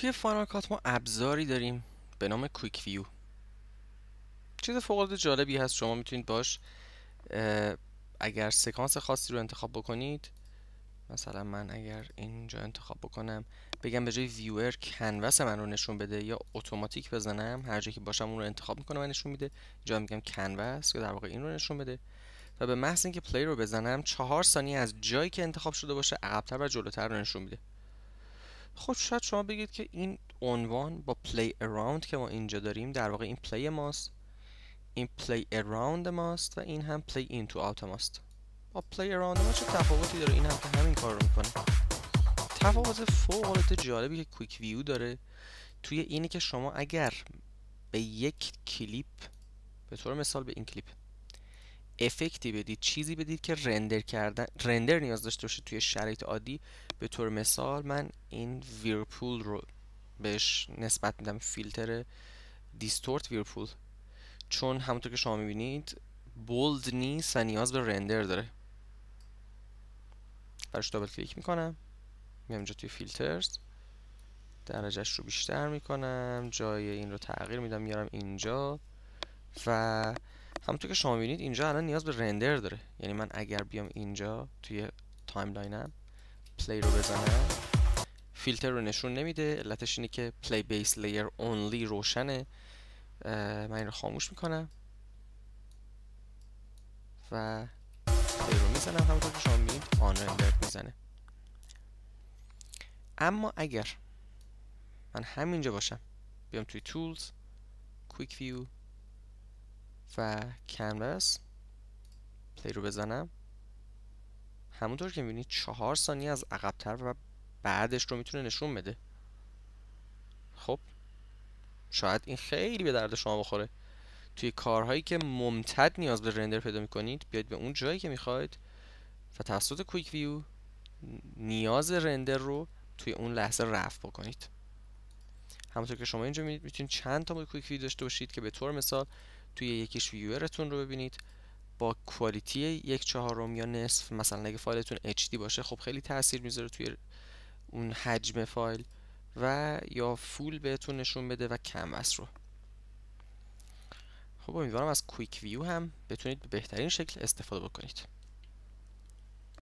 توی فاینال کات ما ابزاری داریم به نام کویک ویو چیز فوق العاده جالبی هست شما میتونید باش اگر سکانس خاصی رو انتخاب بکنید مثلا من اگر اینجا انتخاب بکنم بگم به جای ویور کنوس من رو نشون بده یا اتوماتیک بزنم هر جایی که باشم اون رو انتخاب میکنه و نشون میده اینجا میگم کنوس یا در واقع این رو نشون بده و به محض اینکه پلی رو بزنم چهار ثانیه از جایی که انتخاب شده باشه عقبتر و جلوتر رو نشون میده خب شاید شما بگید که این عنوان با play around که ما اینجا داریم در واقع این play ماست این play around ماست و این هم play into out ماست با play around ما چه تفاوتی داره این هم که همین کار رو میکنه تفاوت فوق العاده جالبی که کویک ویو داره توی اینه که شما اگر به یک کلیپ به طور مثال به این کلیپ افکتی بدید چیزی بدید که رندر کردن رندر نیاز داشته باشه توی شرایط عادی به طور مثال من این ویرپول رو بهش نسبت میدم فیلتر دیستورت ویرپول چون همونطور که شما میبینید بولد نیست و نیاز به رندر داره برش دابل کلیک میکنم میام اینجا توی فیلترز درجهش رو بیشتر میکنم جای این رو تغییر میدم میارم اینجا و همونطور که شما میبینید اینجا الان نیاز به رندر داره یعنی من اگر بیام اینجا توی تایملاینم پلی رو بزنم فیلتر رو نشون نمیده علتش اینه که پلی بیس لیر اونلی روشنه من این رو خاموش میکنم و پلی رو میزنم همونطور که شما میبینید آن رندر میزنه اما اگر من همینجا باشم بیام توی تولز کویک ویو و کانواس پلی رو بزنم همونطور که میبینید چهار ثانیه از عقبتر و بعدش رو میتونه نشون بده خب شاید این خیلی به درد شما بخوره توی کارهایی که ممتد نیاز به رندر پیدا میکنید بیاید به اون جایی که میخواید و توسط کویک ویو نیاز رندر رو توی اون لحظه رفع بکنید همونطور که شما اینجا میتونید چند تا کویک ویو داشته باشید که به طور مثال توی یکیش ویورتون رو ببینید با کوالیتی یک چهارم یا نصف مثلا اگه فایلتون HD باشه خب خیلی تاثیر میذاره توی اون حجم فایل و یا فول بهتون نشون بده و کمس رو خب امیدوارم از کویک ویو هم بتونید به بهترین شکل استفاده بکنید